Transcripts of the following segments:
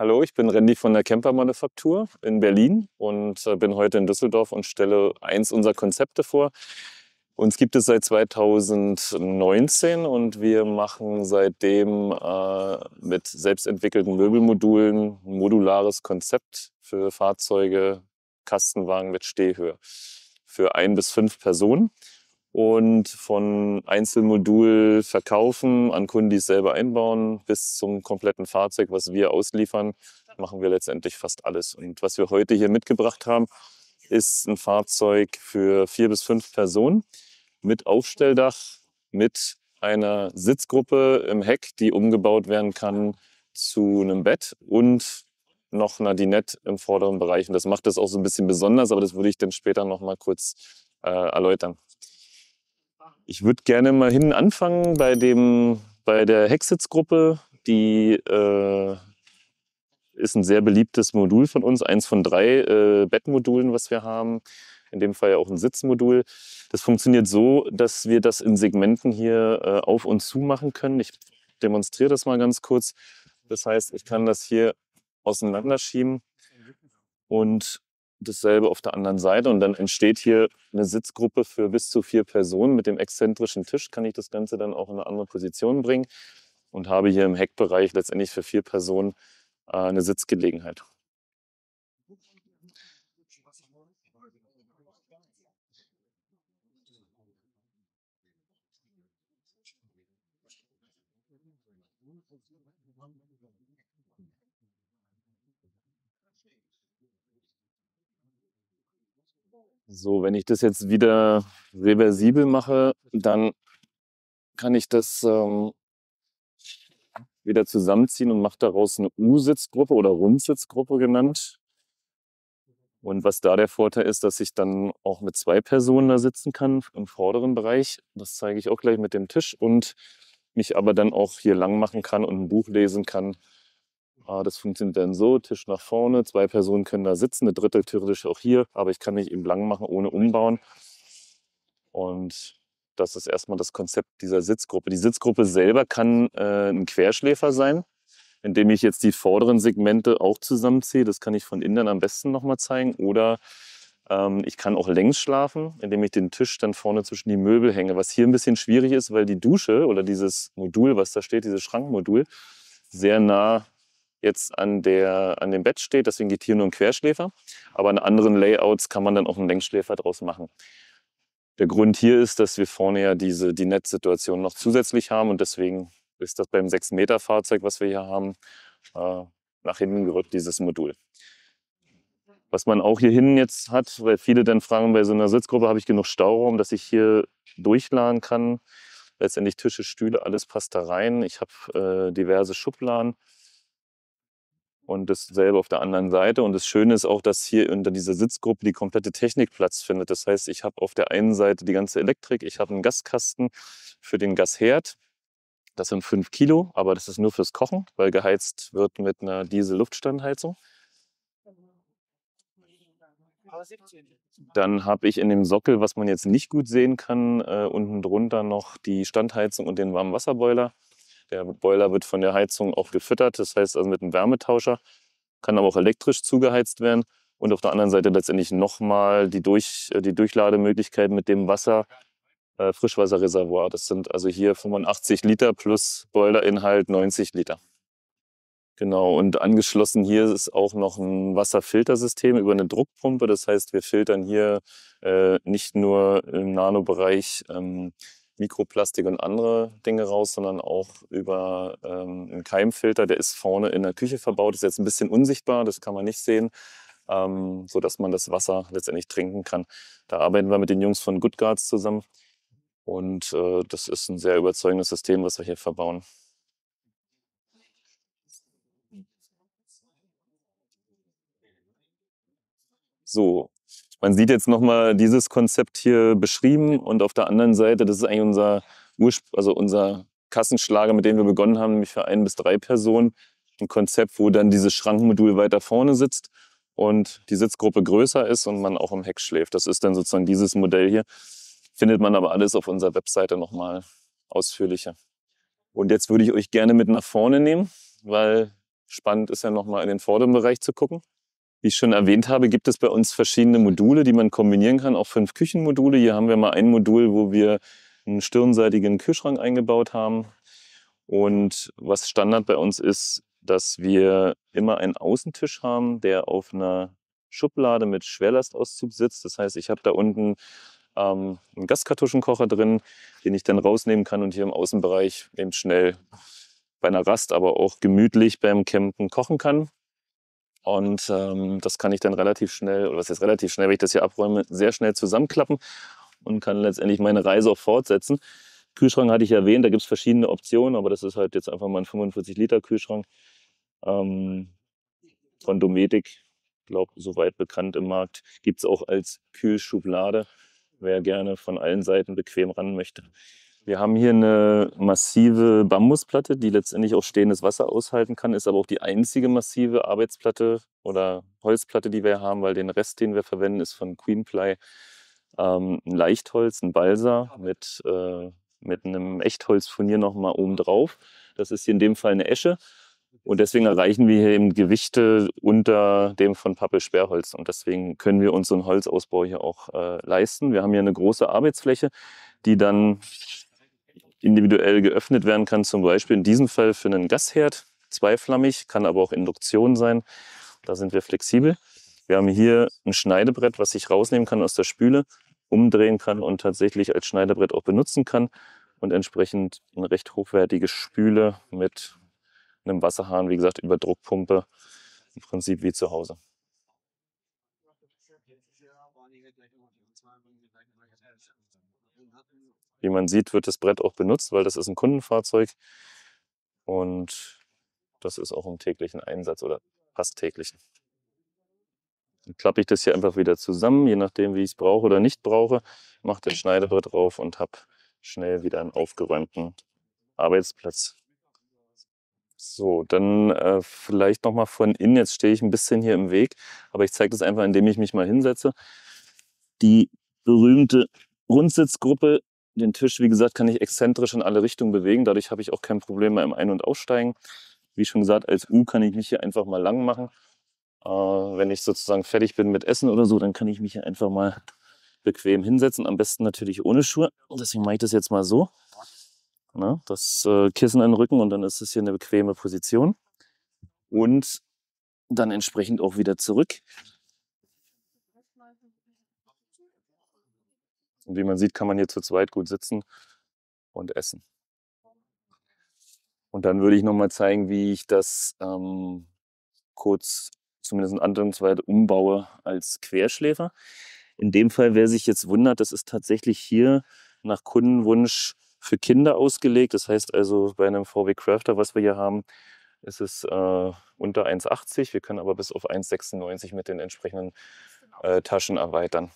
Hallo, ich bin Randy von der Camper Manufaktur in Berlin und äh, bin heute in Düsseldorf und stelle eins unserer Konzepte vor. Uns gibt es seit 2019 und wir machen seitdem äh, mit selbstentwickelten Möbelmodulen ein modulares Konzept für Fahrzeuge, Kastenwagen mit Stehhöhe für ein bis fünf Personen und von Einzelmodul verkaufen, an Kunden, die es selber einbauen, bis zum kompletten Fahrzeug, was wir ausliefern, machen wir letztendlich fast alles. Und was wir heute hier mitgebracht haben, ist ein Fahrzeug für vier bis fünf Personen mit Aufstelldach, mit einer Sitzgruppe im Heck, die umgebaut werden kann zu einem Bett und noch einer Dinette im vorderen Bereich. Und das macht das auch so ein bisschen besonders, aber das würde ich dann später noch mal kurz äh, erläutern. Ich würde gerne mal hin anfangen bei, dem, bei der Hexits-Gruppe. Die äh, ist ein sehr beliebtes Modul von uns, eins von drei äh, Bettmodulen, was wir haben. In dem Fall ja auch ein Sitzmodul. Das funktioniert so, dass wir das in Segmenten hier äh, auf und zu machen können. Ich demonstriere das mal ganz kurz. Das heißt, ich kann das hier auseinanderschieben und dasselbe auf der anderen Seite. Und dann entsteht hier eine Sitzgruppe für bis zu vier Personen. Mit dem exzentrischen Tisch kann ich das Ganze dann auch in eine andere Position bringen und habe hier im Heckbereich letztendlich für vier Personen äh, eine Sitzgelegenheit. So, wenn ich das jetzt wieder reversibel mache, dann kann ich das ähm, wieder zusammenziehen und mache daraus eine U-Sitzgruppe oder Rundsitzgruppe genannt. Und was da der Vorteil ist, dass ich dann auch mit zwei Personen da sitzen kann im vorderen Bereich. Das zeige ich auch gleich mit dem Tisch und mich aber dann auch hier lang machen kann und ein Buch lesen kann. Ah, das funktioniert dann so, Tisch nach vorne, zwei Personen können da sitzen, eine dritte theoretisch auch hier, aber ich kann nicht eben lang machen ohne umbauen. Und das ist erstmal das Konzept dieser Sitzgruppe. Die Sitzgruppe selber kann äh, ein Querschläfer sein, indem ich jetzt die vorderen Segmente auch zusammenziehe. Das kann ich von innen dann am besten nochmal zeigen. Oder ähm, ich kann auch längs schlafen, indem ich den Tisch dann vorne zwischen die Möbel hänge. Was hier ein bisschen schwierig ist, weil die Dusche oder dieses Modul, was da steht, dieses Schrankmodul, sehr nah jetzt an, der, an dem Bett steht. Deswegen geht hier nur ein Querschläfer. Aber an anderen Layouts kann man dann auch einen Längsschläfer draus machen. Der Grund hier ist, dass wir vorne ja diese, die Netzsituation noch zusätzlich haben und deswegen ist das beim 6-Meter-Fahrzeug, was wir hier haben, äh, nach hinten gerückt, dieses Modul. Was man auch hier hinten jetzt hat, weil viele dann fragen, bei so einer Sitzgruppe habe ich genug Stauraum, dass ich hier durchladen kann. Letztendlich Tische, Stühle, alles passt da rein. Ich habe äh, diverse Schubladen und dasselbe auf der anderen Seite. Und das Schöne ist auch, dass hier unter dieser Sitzgruppe die komplette Technik Platz findet. Das heißt, ich habe auf der einen Seite die ganze Elektrik, ich habe einen Gaskasten für den Gasherd. Das sind 5 Kilo, aber das ist nur fürs Kochen, weil geheizt wird mit einer Diesel-Luftstandheizung. Dann habe ich in dem Sockel, was man jetzt nicht gut sehen kann, äh, unten drunter noch die Standheizung und den warmen Wasserboiler. Der Boiler wird von der Heizung auch gefüttert, das heißt also mit einem Wärmetauscher, kann aber auch elektrisch zugeheizt werden. Und auf der anderen Seite letztendlich nochmal die, Durch, äh, die Durchlademöglichkeit mit dem Wasser, äh, Frischwasserreservoir. Das sind also hier 85 Liter plus Boilerinhalt 90 Liter. Genau, und angeschlossen hier ist auch noch ein Wasserfiltersystem über eine Druckpumpe. Das heißt, wir filtern hier äh, nicht nur im Nanobereich ähm, Mikroplastik und andere Dinge raus, sondern auch über ähm, einen Keimfilter. Der ist vorne in der Küche verbaut, ist jetzt ein bisschen unsichtbar, das kann man nicht sehen, ähm, sodass man das Wasser letztendlich trinken kann. Da arbeiten wir mit den Jungs von Good Guards zusammen und äh, das ist ein sehr überzeugendes System, was wir hier verbauen. So, man sieht jetzt nochmal dieses Konzept hier beschrieben und auf der anderen Seite, das ist eigentlich unser, Ursp also unser Kassenschlager, mit dem wir begonnen haben, nämlich für ein bis drei Personen. Ein Konzept, wo dann dieses Schrankenmodul weiter vorne sitzt und die Sitzgruppe größer ist und man auch im Heck schläft. Das ist dann sozusagen dieses Modell hier. Findet man aber alles auf unserer Webseite nochmal ausführlicher. Und jetzt würde ich euch gerne mit nach vorne nehmen, weil spannend ist ja nochmal in den vorderen Bereich zu gucken. Wie ich schon erwähnt habe, gibt es bei uns verschiedene Module, die man kombinieren kann, auch fünf Küchenmodule. Hier haben wir mal ein Modul, wo wir einen stirnseitigen Kühlschrank eingebaut haben. Und was Standard bei uns ist, dass wir immer einen Außentisch haben, der auf einer Schublade mit Schwerlastauszug sitzt. Das heißt, ich habe da unten ähm, einen Gaskartuschenkocher drin, den ich dann rausnehmen kann und hier im Außenbereich eben schnell bei einer Rast, aber auch gemütlich beim Campen kochen kann. Und ähm, das kann ich dann relativ schnell, oder was jetzt relativ schnell, wenn ich das hier abräume, sehr schnell zusammenklappen und kann letztendlich meine Reise auch fortsetzen. Kühlschrank hatte ich erwähnt, da gibt es verschiedene Optionen, aber das ist halt jetzt einfach mal ein 45-Liter-Kühlschrank ähm, von Dometic. Ich glaube, soweit bekannt im Markt. Gibt es auch als Kühlschublade, wer gerne von allen Seiten bequem ran möchte. Wir haben hier eine massive Bambusplatte, die letztendlich auch stehendes Wasser aushalten kann, ist aber auch die einzige massive Arbeitsplatte oder Holzplatte, die wir haben, weil den Rest, den wir verwenden, ist von Queenply ähm, ein Leichtholz, ein Balsa mit, äh, mit einem Echtholzfurnier nochmal oben drauf. Das ist hier in dem Fall eine Esche. Und deswegen erreichen wir hier eben Gewichte unter dem von Pappelsperrholz. Und deswegen können wir uns so einen Holzausbau hier auch äh, leisten. Wir haben hier eine große Arbeitsfläche, die dann individuell geöffnet werden kann, zum Beispiel in diesem Fall für einen Gasherd, zweiflammig, kann aber auch Induktion sein. Da sind wir flexibel. Wir haben hier ein Schneidebrett, was ich rausnehmen kann aus der Spüle, umdrehen kann und tatsächlich als Schneidebrett auch benutzen kann und entsprechend eine recht hochwertige Spüle mit einem Wasserhahn, wie gesagt, über Druckpumpe, im Prinzip wie zu Hause. Wie man sieht, wird das Brett auch benutzt, weil das ist ein Kundenfahrzeug. Und das ist auch im täglichen Einsatz oder fast täglichen. Dann klappe ich das hier einfach wieder zusammen, je nachdem, wie ich es brauche oder nicht brauche, mache das Schneidebrett drauf und habe schnell wieder einen aufgeräumten Arbeitsplatz. So, dann äh, vielleicht nochmal von innen. Jetzt stehe ich ein bisschen hier im Weg, aber ich zeige das einfach, indem ich mich mal hinsetze. Die berühmte Rundsitzgruppe den Tisch, wie gesagt, kann ich exzentrisch in alle Richtungen bewegen. Dadurch habe ich auch kein Problem beim Ein- und Aussteigen. Wie schon gesagt, als U kann ich mich hier einfach mal lang machen. Äh, wenn ich sozusagen fertig bin mit Essen oder so, dann kann ich mich hier einfach mal bequem hinsetzen. Am besten natürlich ohne Schuhe. Deswegen mache ich das jetzt mal so. Na, das äh, Kissen an den Rücken und dann ist es hier eine bequeme Position. Und dann entsprechend auch wieder zurück. Und wie man sieht, kann man hier zu zweit gut sitzen und essen. Und dann würde ich nochmal zeigen, wie ich das ähm, kurz, zumindest in Andeutungsweise, umbaue als Querschläfer. In dem Fall, wer sich jetzt wundert, das ist tatsächlich hier nach Kundenwunsch für Kinder ausgelegt. Das heißt also, bei einem VW Crafter, was wir hier haben, ist es äh, unter 1,80. Wir können aber bis auf 1,96 mit den entsprechenden genau äh, Taschen erweitern.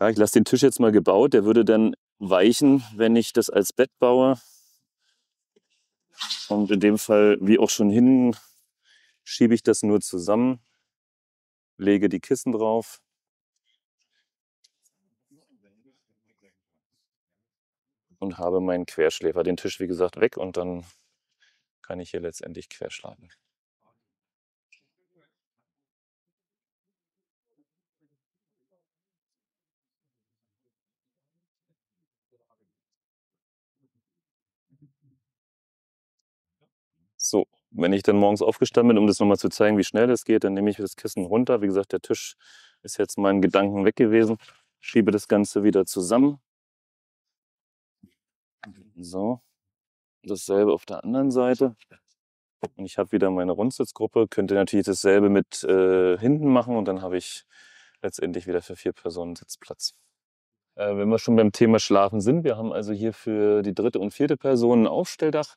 Ja, ich lasse den Tisch jetzt mal gebaut, der würde dann weichen, wenn ich das als Bett baue. Und in dem Fall, wie auch schon hin, schiebe ich das nur zusammen, lege die Kissen drauf. Und habe meinen Querschläfer, den Tisch wie gesagt, weg und dann kann ich hier letztendlich querschlagen. Wenn ich dann morgens aufgestanden bin, um das nochmal zu zeigen, wie schnell das geht, dann nehme ich das Kissen runter. Wie gesagt, der Tisch ist jetzt meinen Gedanken weg gewesen. Schiebe das Ganze wieder zusammen. So. Dasselbe auf der anderen Seite. Und ich habe wieder meine Rundsitzgruppe. Könnte natürlich dasselbe mit äh, hinten machen und dann habe ich letztendlich wieder für vier Personen Sitzplatz. Äh, wenn wir schon beim Thema Schlafen sind, wir haben also hier für die dritte und vierte Person ein Aufstelldach.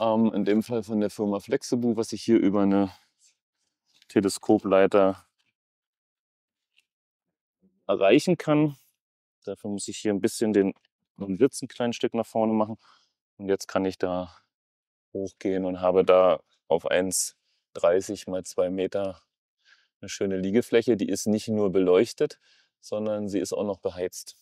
Ähm, in dem Fall von der Firma Flexibu, was ich hier über eine Teleskopleiter erreichen kann. Dafür muss ich hier ein bisschen den Sitz ein kleines Stück nach vorne machen. Und jetzt kann ich da hochgehen und habe da auf 1,30 mal 2 Meter eine schöne Liegefläche. Die ist nicht nur beleuchtet, sondern sie ist auch noch beheizt.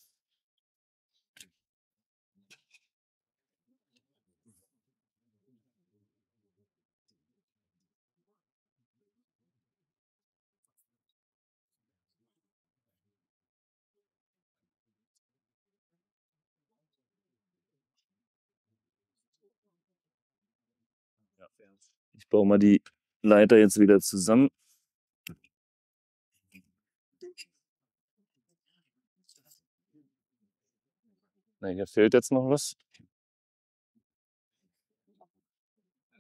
Ich baue mal die Leiter jetzt wieder zusammen. Na, hier fehlt jetzt noch was.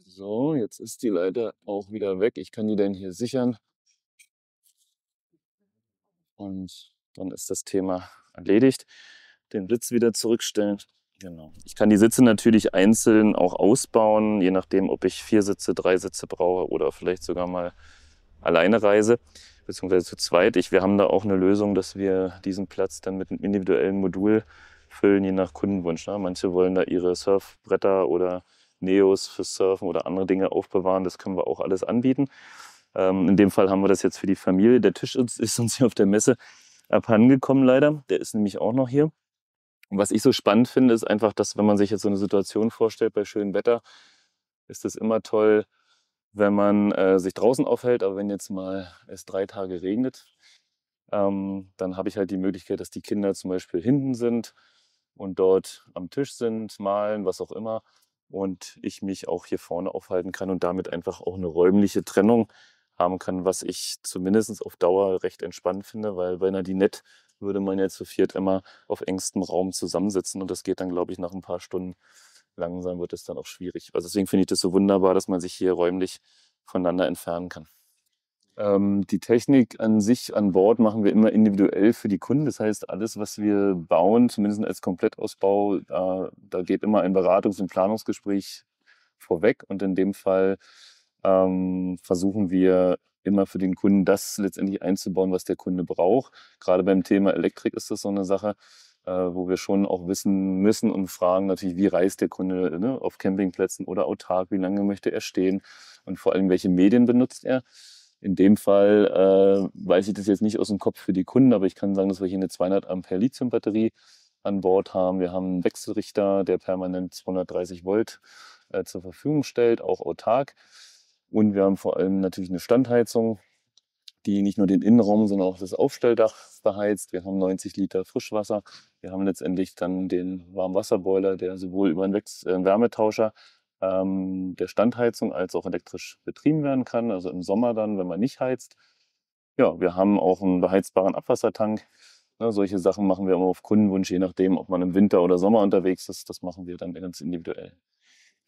So, jetzt ist die Leiter auch wieder weg. Ich kann die denn hier sichern. Und dann ist das Thema erledigt. Den Blitz wieder zurückstellen. Genau. Ich kann die Sitze natürlich einzeln auch ausbauen, je nachdem, ob ich vier Sitze, drei Sitze brauche oder vielleicht sogar mal alleine reise, beziehungsweise zu zweit. Ich, wir haben da auch eine Lösung, dass wir diesen Platz dann mit einem individuellen Modul füllen, je nach Kundenwunsch. Ne? Manche wollen da ihre Surfbretter oder Neos für Surfen oder andere Dinge aufbewahren. Das können wir auch alles anbieten. Ähm, in dem Fall haben wir das jetzt für die Familie. Der Tisch ist uns hier auf der Messe abhandengekommen leider. Der ist nämlich auch noch hier. Und was ich so spannend finde, ist einfach, dass wenn man sich jetzt so eine Situation vorstellt bei schönem Wetter, ist es immer toll, wenn man äh, sich draußen aufhält. Aber wenn jetzt mal es drei Tage regnet, ähm, dann habe ich halt die Möglichkeit, dass die Kinder zum Beispiel hinten sind und dort am Tisch sind, malen, was auch immer. Und ich mich auch hier vorne aufhalten kann und damit einfach auch eine räumliche Trennung haben kann, was ich zumindest auf Dauer recht entspannt finde, weil bei einer Dinette würde man jetzt zu viert immer auf engstem Raum zusammensitzen und das geht dann, glaube ich, nach ein paar Stunden langsam wird es dann auch schwierig. Also deswegen finde ich das so wunderbar, dass man sich hier räumlich voneinander entfernen kann. Ähm, die Technik an sich an Bord machen wir immer individuell für die Kunden. Das heißt, alles, was wir bauen, zumindest als Komplettausbau, da, da geht immer ein Beratungs- und Planungsgespräch vorweg. Und in dem Fall ähm, versuchen wir immer für den Kunden das letztendlich einzubauen, was der Kunde braucht. Gerade beim Thema Elektrik ist das so eine Sache, äh, wo wir schon auch wissen müssen und fragen natürlich, wie reist der Kunde ne, auf Campingplätzen oder autark, wie lange möchte er stehen und vor allem, welche Medien benutzt er. In dem Fall äh, weiß ich das jetzt nicht aus dem Kopf für die Kunden, aber ich kann sagen, dass wir hier eine 200 Ampere Lithium-Batterie an Bord haben. Wir haben einen Wechselrichter, der permanent 230 Volt äh, zur Verfügung stellt, auch autark. Und wir haben vor allem natürlich eine Standheizung, die nicht nur den Innenraum, sondern auch das Aufstelldach beheizt. Wir haben 90 Liter Frischwasser. Wir haben letztendlich dann den Warmwasserboiler, der sowohl über äh, einen Wärmetauscher ähm, der Standheizung als auch elektrisch betrieben werden kann. Also im Sommer dann, wenn man nicht heizt. Ja, wir haben auch einen beheizbaren Abwassertank. Ja, ne, solche Sachen machen wir immer auf Kundenwunsch, je nachdem, ob man im Winter oder Sommer unterwegs ist. Das machen wir dann ganz individuell.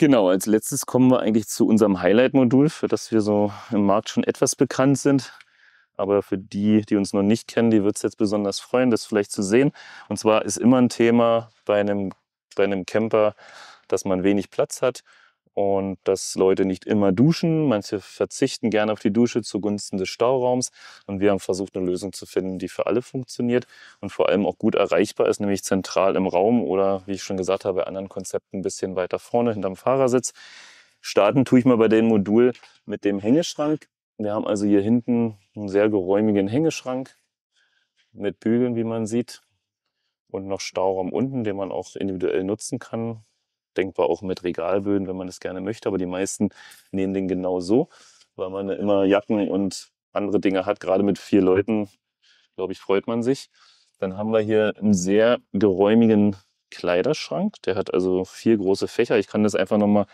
Genau, als letztes kommen wir eigentlich zu unserem Highlight-Modul, für das wir so im Markt schon etwas bekannt sind. Aber für die, die uns noch nicht kennen, die wird es jetzt besonders freuen, das vielleicht zu sehen. Und zwar ist immer ein Thema bei einem, bei einem Camper, dass man wenig Platz hat und dass Leute nicht immer duschen. Manche verzichten gerne auf die Dusche zugunsten des Stauraums. Und wir haben versucht, eine Lösung zu finden, die für alle funktioniert und vor allem auch gut erreichbar ist, nämlich zentral im Raum oder, wie ich schon gesagt habe, bei anderen Konzepten ein bisschen weiter vorne hinterm Fahrersitz. Starten tue ich mal bei dem Modul mit dem Hängeschrank. Wir haben also hier hinten einen sehr geräumigen Hängeschrank mit Bügeln, wie man sieht, und noch Stauraum unten, den man auch individuell nutzen kann denkbar, auch mit Regalböden, wenn man das gerne möchte. Aber die meisten nehmen den genau so, weil man immer Jacken und andere Dinge hat. Gerade mit vier Leuten, glaube ich, freut man sich. Dann haben wir hier einen sehr geräumigen Kleiderschrank. Der hat also vier große Fächer. Ich kann das einfach nochmal,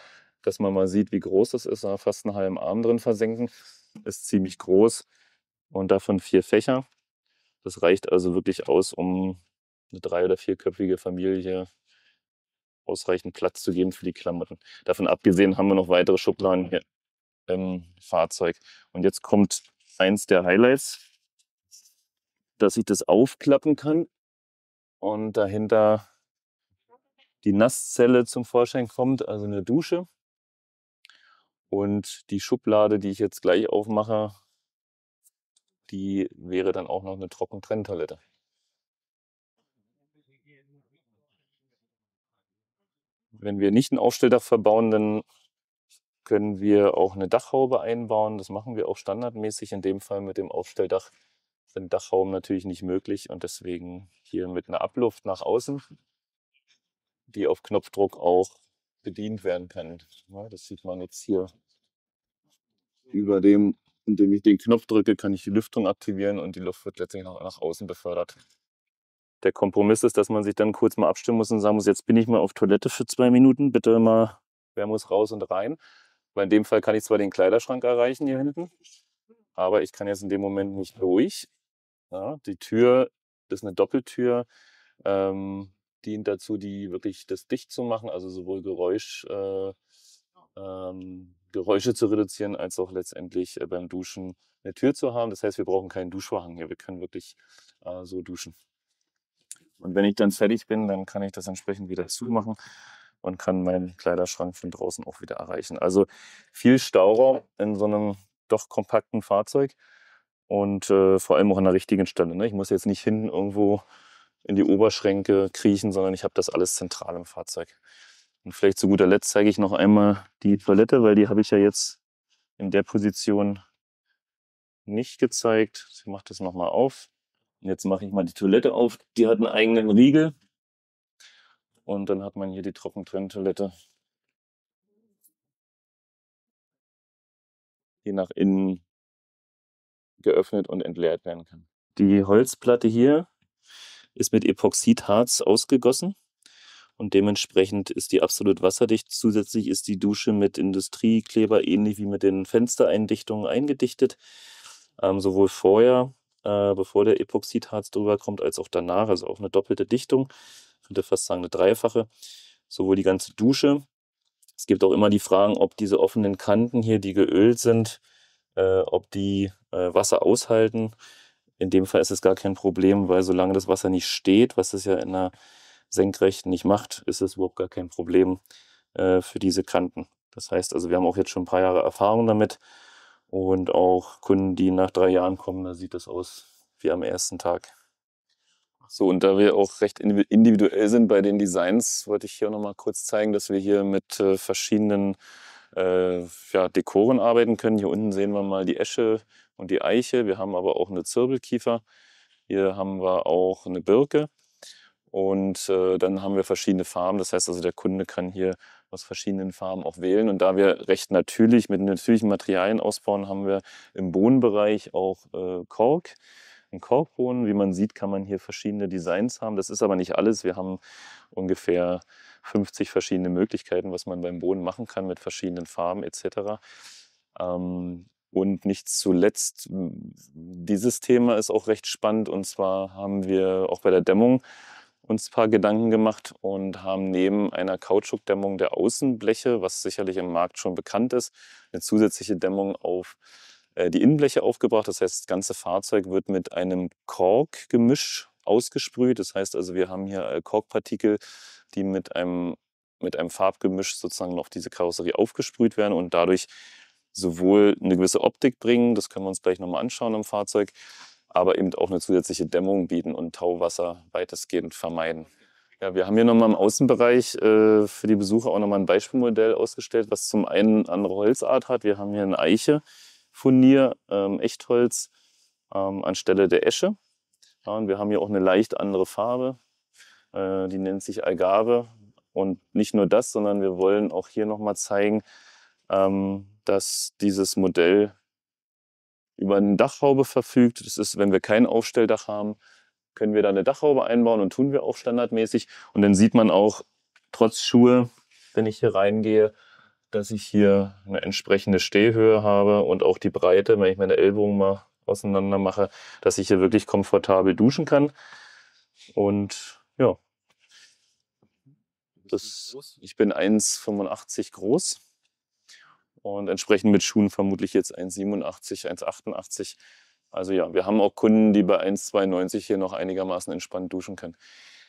dass man mal sieht, wie groß das ist. Da fast einen halben Arm drin versenken. Ist ziemlich groß und davon vier Fächer. Das reicht also wirklich aus, um eine drei- oder vierköpfige Familie ausreichend Platz zu geben für die Klamotten. Davon abgesehen haben wir noch weitere Schubladen hier im Fahrzeug. Und jetzt kommt eins der Highlights, dass ich das aufklappen kann und dahinter die Nasszelle zum Vorschein kommt, also eine Dusche. Und die Schublade, die ich jetzt gleich aufmache, die wäre dann auch noch eine Trockentrenntoilette. wenn wir nicht ein Aufstelldach verbauen, dann können wir auch eine Dachhaube einbauen. Das machen wir auch standardmäßig in dem Fall mit dem Aufstelldach. sind Dachhauben natürlich nicht möglich und deswegen hier mit einer Abluft nach außen, die auf Knopfdruck auch bedient werden kann. Das sieht man jetzt hier über dem, indem ich den Knopf drücke, kann ich die Lüftung aktivieren und die Luft wird letztendlich nach, nach außen befördert der Kompromiss ist, dass man sich dann kurz mal abstimmen muss und sagen muss, jetzt bin ich mal auf Toilette für zwei Minuten, bitte mal, wer muss raus und rein. Weil in dem Fall kann ich zwar den Kleiderschrank erreichen hier hinten, aber ich kann jetzt in dem Moment nicht durch. Ja, die Tür das ist eine Doppeltür, ähm, dient dazu, die wirklich das dicht zu machen, also sowohl Geräusch, äh, ähm, Geräusche zu reduzieren, als auch letztendlich äh, beim Duschen eine Tür zu haben. Das heißt, wir brauchen keinen Duschvorhang hier. Wir können wirklich äh, so duschen. Und wenn ich dann fertig bin, dann kann ich das entsprechend wieder zumachen und kann meinen Kleiderschrank von draußen auch wieder erreichen. Also viel Stauraum in so einem doch kompakten Fahrzeug und äh, vor allem auch an der richtigen Stelle. Ne? Ich muss jetzt nicht hin irgendwo in die Oberschränke kriechen, sondern ich habe das alles zentral im Fahrzeug. Und vielleicht zu guter Letzt zeige ich noch einmal die Toilette, weil die habe ich ja jetzt in der Position nicht gezeigt. Ich mache das nochmal auf jetzt mache ich mal die Toilette auf. Die hat einen eigenen Riegel. Und dann hat man hier die Trockentrenntoilette. Die nach innen geöffnet und entleert werden kann. Die Holzplatte hier ist mit Epoxidharz ausgegossen und dementsprechend ist die absolut wasserdicht. Zusätzlich ist die Dusche mit Industriekleber ähnlich wie mit den Fenstereindichtungen eingedichtet, ähm, sowohl vorher äh, bevor der Epoxidharz drüber kommt, als auch danach. Also auch eine doppelte Dichtung, ich könnte fast sagen eine dreifache. Sowohl die ganze Dusche. Es gibt auch immer die Fragen, ob diese offenen Kanten hier, die geölt sind, äh, ob die äh, Wasser aushalten. In dem Fall ist es gar kein Problem, weil solange das Wasser nicht steht, was es ja in einer Senkrechten nicht macht, ist es überhaupt gar kein Problem äh, für diese Kanten. Das heißt also, wir haben auch jetzt schon ein paar Jahre Erfahrung damit und auch Kunden, die nach drei Jahren kommen, da sieht das aus wie am ersten Tag. So, und da wir auch recht individuell sind bei den Designs, wollte ich hier nochmal kurz zeigen, dass wir hier mit äh, verschiedenen äh, ja, Dekoren arbeiten können. Hier unten sehen wir mal die Esche und die Eiche. Wir haben aber auch eine Zirbelkiefer. Hier haben wir auch eine Birke. Und äh, dann haben wir verschiedene Farben. Das heißt also, der Kunde kann hier aus verschiedenen Farben auch wählen. Und da wir recht natürlich mit natürlichen Materialien ausbauen, haben wir im Bohnenbereich auch äh, Kork. einen Korkbohnen, wie man sieht, kann man hier verschiedene Designs haben. Das ist aber nicht alles. Wir haben ungefähr 50 verschiedene Möglichkeiten, was man beim Boden machen kann mit verschiedenen Farben etc. Ähm, und nicht zuletzt, dieses Thema ist auch recht spannend. Und zwar haben wir auch bei der Dämmung uns ein paar Gedanken gemacht und haben neben einer Kautschukdämmung der Außenbleche, was sicherlich im Markt schon bekannt ist, eine zusätzliche Dämmung auf äh, die Innenbleche aufgebracht. Das heißt, das ganze Fahrzeug wird mit einem Korkgemisch ausgesprüht. Das heißt also, wir haben hier äh, Korkpartikel, die mit einem, mit einem Farbgemisch sozusagen auf diese Karosserie aufgesprüht werden und dadurch sowohl eine gewisse Optik bringen, das können wir uns gleich nochmal anschauen im Fahrzeug, aber eben auch eine zusätzliche Dämmung bieten und Tauwasser weitestgehend vermeiden. Ja, wir haben hier nochmal im Außenbereich äh, für die Besucher auch nochmal ein Beispielmodell ausgestellt, was zum einen andere Holzart hat. Wir haben hier eine Eiche, Furnier, ähm, Echtholz ähm, anstelle der Esche. Ja, und wir haben hier auch eine leicht andere Farbe, äh, die nennt sich Algarve. Und nicht nur das, sondern wir wollen auch hier nochmal zeigen, ähm, dass dieses Modell über eine Dachhaube verfügt. Das ist, wenn wir kein Aufstelldach haben, können wir da eine Dachhaube einbauen und tun wir auch standardmäßig. Und dann sieht man auch trotz Schuhe, wenn ich hier reingehe, dass ich hier eine entsprechende Stehhöhe habe und auch die Breite, wenn ich meine Ellbogen mal auseinander mache, dass ich hier wirklich komfortabel duschen kann. Und ja, das, ich bin 1,85 groß und entsprechend mit Schuhen vermutlich jetzt 1,87, 1,88. Also ja, wir haben auch Kunden, die bei 1,92 hier noch einigermaßen entspannt duschen können.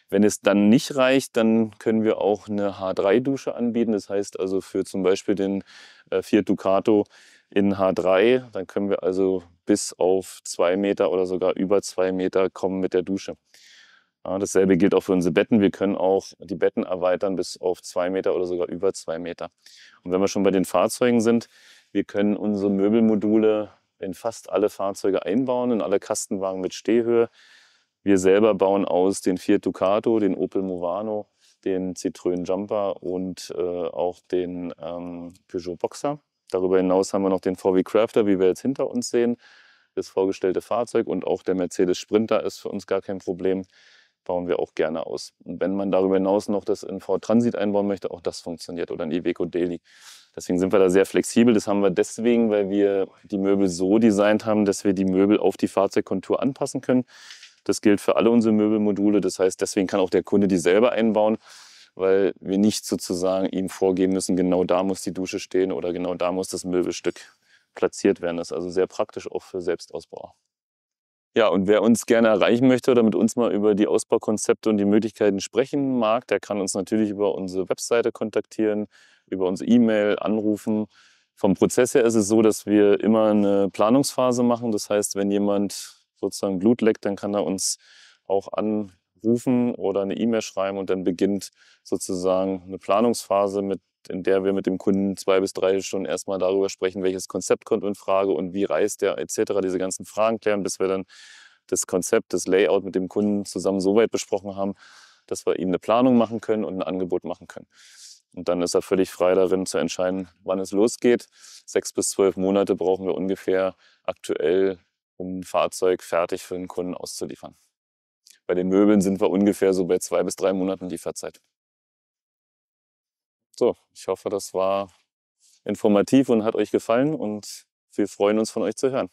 Wenn es dann nicht reicht, dann können wir auch eine H3-Dusche anbieten. Das heißt also für zum Beispiel den äh, Fiat Ducato in H3, dann können wir also bis auf zwei Meter oder sogar über zwei Meter kommen mit der Dusche. Ja, dasselbe gilt auch für unsere Betten. Wir können auch die Betten erweitern bis auf zwei Meter oder sogar über zwei Meter. Und wenn wir schon bei den Fahrzeugen sind, wir können unsere Möbelmodule in fast alle Fahrzeuge einbauen, in alle Kastenwagen mit Stehhöhe. Wir selber bauen aus den Fiat Ducato, den Opel Movano, den Citroën Jumper und äh, auch den ähm, Peugeot Boxer. Darüber hinaus haben wir noch den VW Crafter, wie wir jetzt hinter uns sehen. Das vorgestellte Fahrzeug und auch der Mercedes Sprinter ist für uns gar kein Problem bauen wir auch gerne aus. Und wenn man darüber hinaus noch das in V-Transit einbauen möchte, auch das funktioniert oder in Iveco Daily. Deswegen sind wir da sehr flexibel. Das haben wir deswegen, weil wir die Möbel so designt haben, dass wir die Möbel auf die Fahrzeugkontur anpassen können. Das gilt für alle unsere Möbelmodule. Das heißt, deswegen kann auch der Kunde die selber einbauen, weil wir nicht sozusagen ihm vorgeben müssen, genau da muss die Dusche stehen oder genau da muss das Möbelstück platziert werden. Das ist also sehr praktisch auch für Selbstausbauer. Ja, und wer uns gerne erreichen möchte oder mit uns mal über die Ausbaukonzepte und die Möglichkeiten sprechen mag, der kann uns natürlich über unsere Webseite kontaktieren, über unsere E-Mail anrufen. Vom Prozess her ist es so, dass wir immer eine Planungsphase machen. Das heißt, wenn jemand sozusagen Blut leckt, dann kann er uns auch anrufen oder eine E-Mail schreiben und dann beginnt sozusagen eine Planungsphase mit in der wir mit dem Kunden zwei bis drei Stunden erstmal darüber sprechen, welches Konzept kommt in Frage und wie reist der etc. Diese ganzen Fragen klären, bis wir dann das Konzept, das Layout mit dem Kunden zusammen so weit besprochen haben, dass wir ihm eine Planung machen können und ein Angebot machen können. Und dann ist er völlig frei darin zu entscheiden, wann es losgeht. Sechs bis zwölf Monate brauchen wir ungefähr aktuell, um ein Fahrzeug fertig für den Kunden auszuliefern. Bei den Möbeln sind wir ungefähr so bei zwei bis drei Monaten Lieferzeit. So, ich hoffe, das war informativ und hat euch gefallen und wir freuen uns von euch zu hören.